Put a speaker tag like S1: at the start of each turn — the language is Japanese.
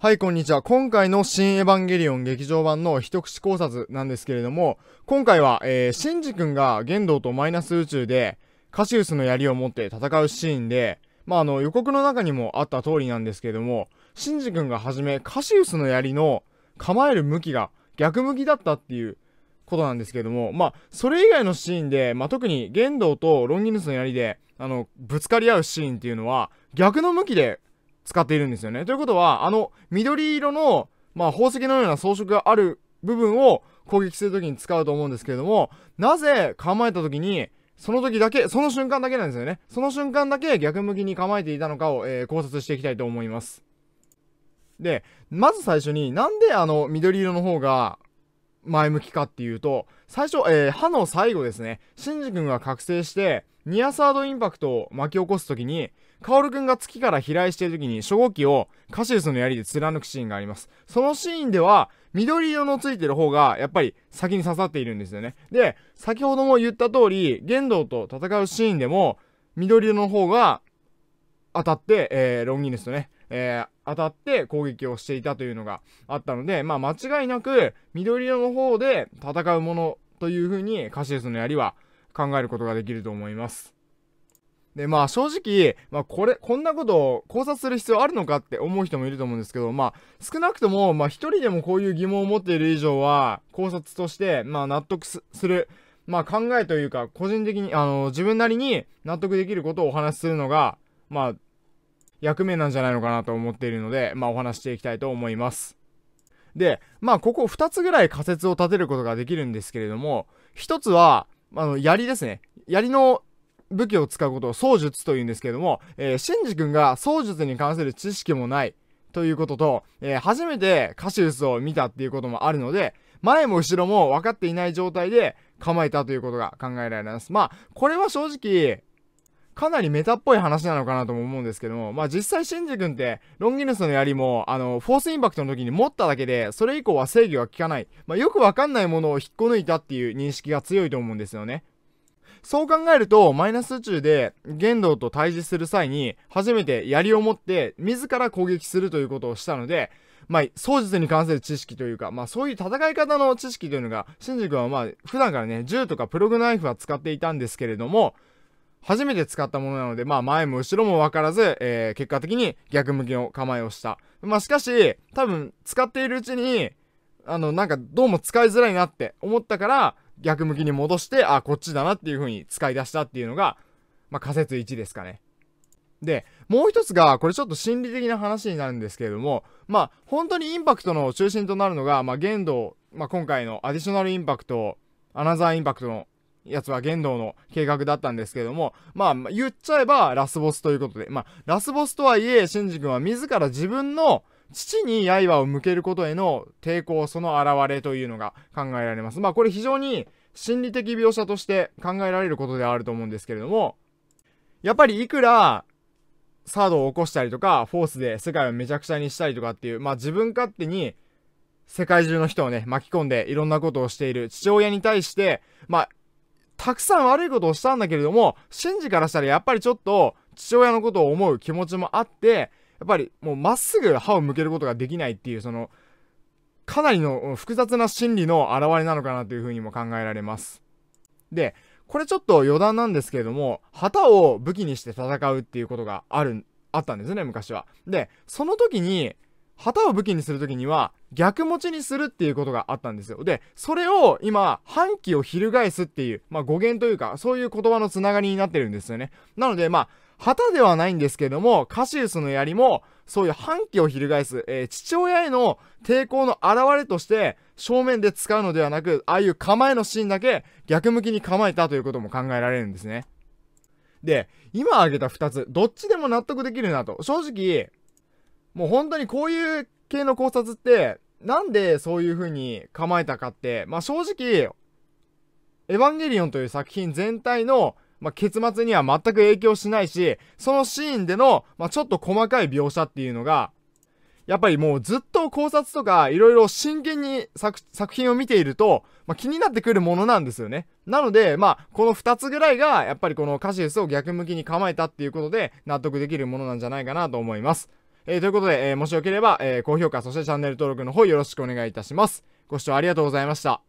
S1: はい、こんにちは。今回の新エヴァンゲリオン劇場版の一口考察なんですけれども、今回は、えー、シンジ君が玄道とマイナス宇宙で、カシウスの槍を持って戦うシーンで、まあ、あの、予告の中にもあった通りなんですけれども、シンジ君がはじめ、カシウスの槍の構える向きが逆向きだったっていうことなんですけれども、まあ、それ以外のシーンで、まあ、特に玄道とロンギヌスの槍で、あの、ぶつかり合うシーンっていうのは、逆の向きで使っているんですよね。ということは、あの緑色の、まあ、宝石のような装飾がある部分を攻撃するときに使うと思うんですけれども、なぜ構えたときに、その時だけ、その瞬間だけなんですよね。その瞬間だけ逆向きに構えていたのかを、えー、考察していきたいと思います。で、まず最初に、なんであの緑色の方が前向きかっていうと、最初、えー、歯の最後ですね、シンジ君が覚醒して、ニアサードインパクトを巻き起こすときに、カオル君が月から飛来している時に初号機をカシウスの槍で貫くシーンがあります。そのシーンでは、緑色のついてる方が、やっぱり先に刺さっているんですよね。で、先ほども言った通り、玄道と戦うシーンでも、緑色の方が当たって、えー、ロンギヌスとね、えー、当たって攻撃をしていたというのがあったので、まあ間違いなく、緑色の方で戦うものというふうに、カシウスの槍は考えることができると思います。で、まあ正直、まあこれ、こんなことを考察する必要あるのかって思う人もいると思うんですけど、まあ少なくとも、まあ一人でもこういう疑問を持っている以上は、考察として、まあ納得する、まあ考えというか、個人的に、あの、自分なりに納得できることをお話しするのが、まあ、役目なんじゃないのかなと思っているので、まあお話していきたいと思います。で、まあここ2つぐらい仮説を立てることができるんですけれども、1つは、あの、槍ですね。槍の武器を使うことを槍術と言うんですけれども、えー、シンジ君が槍術に関する知識もないということと、えー、初めてカシウスを見たっていうこともあるので、前も後ろも分かっていない状態で構えたということが考えられます。まあ、これは正直、かなりメタっぽい話なのかなとも思うんですけども、まあ実際シンジ君ってロンギヌスの槍も、あの、フォースインパクトの時に持っただけで、それ以降は制御が効かない。まあよくわかんないものを引っこ抜いたっていう認識が強いと思うんですよね。そう考えると、マイナス宇宙で玄道と対峙する際に、初めて槍を持って、自ら攻撃するということをしたので、まあ、操術に関する知識というか、まあ、そういう戦い方の知識というのが、シンジ君はまあ、普段からね、銃とかプログナイフは使っていたんですけれども、初めて使ったものなので、まあ、前も後ろも分からず、えー、結果的に逆向きの構えをした。まあ、しかし、多分、使っているうちに、あの、なんか、どうも使いづらいなって思ったから、逆向きに戻して、あ、こっちだなっていう風に使い出したっていうのが、まあ、仮説1ですかね。で、もう一つが、これちょっと心理的な話になるんですけれども、まあ、本当にインパクトの中心となるのが、まあ、言動、まあ、今回のアディショナルインパクト、アナザーインパクトのやつは言動の計画だったんですけども、まあ、言っちゃえばラスボスということで、まあ、ラスボスとはいえ、シンジ君は自ら自分の父に刃を向けることへの抵抗、その表れというのが考えられます。まあこれ非常に心理的描写として考えられることではあると思うんですけれども、やっぱりいくら、サードを起こしたりとか、フォースで世界をめちゃくちゃにしたりとかっていう、まあ自分勝手に世界中の人をね、巻き込んでいろんなことをしている父親に対して、まあ、たくさん悪いことをしたんだけれども、シンジからしたらやっぱりちょっと父親のことを思う気持ちもあって、やっぱりもうまっすぐ歯を向けることができないっていうそのかなりの複雑な心理の表れなのかなというふうにも考えられます。で、これちょっと余談なんですけれども、旗を武器にして戦うっていうことがある、あったんですね、昔は。で、その時に、旗を武器にする時には逆持ちにするっていうことがあったんですよ。で、それを今、反旗を翻すっていう、まあ語源というか、そういう言葉のつながりになってるんですよね。なので、まあ、旗ではないんですけども、カシウスの槍も、そういう反旗を翻す、えー、父親への抵抗の表れとして、正面で使うのではなく、ああいう構えのシーンだけ逆向きに構えたということも考えられるんですね。で、今挙げた2つ、どっちでも納得できるなと。正直、もう本当にこういう系の考察って、なんでそういう風に構えたかって、まあ正直、エヴァンゲリオンという作品全体の、まあ、結末には全く影響しないし、そのシーンでの、まあ、ちょっと細かい描写っていうのが、やっぱりもうずっと考察とかいろいろ真剣に作品を見ていると、まあ、気になってくるものなんですよね。なので、まあ、この2つぐらいがやっぱりこのカシウスを逆向きに構えたっていうことで納得できるものなんじゃないかなと思います。えー、ということで、えー、もしよければ、えー、高評価、そしてチャンネル登録の方よろしくお願いいたします。ご視聴ありがとうございました。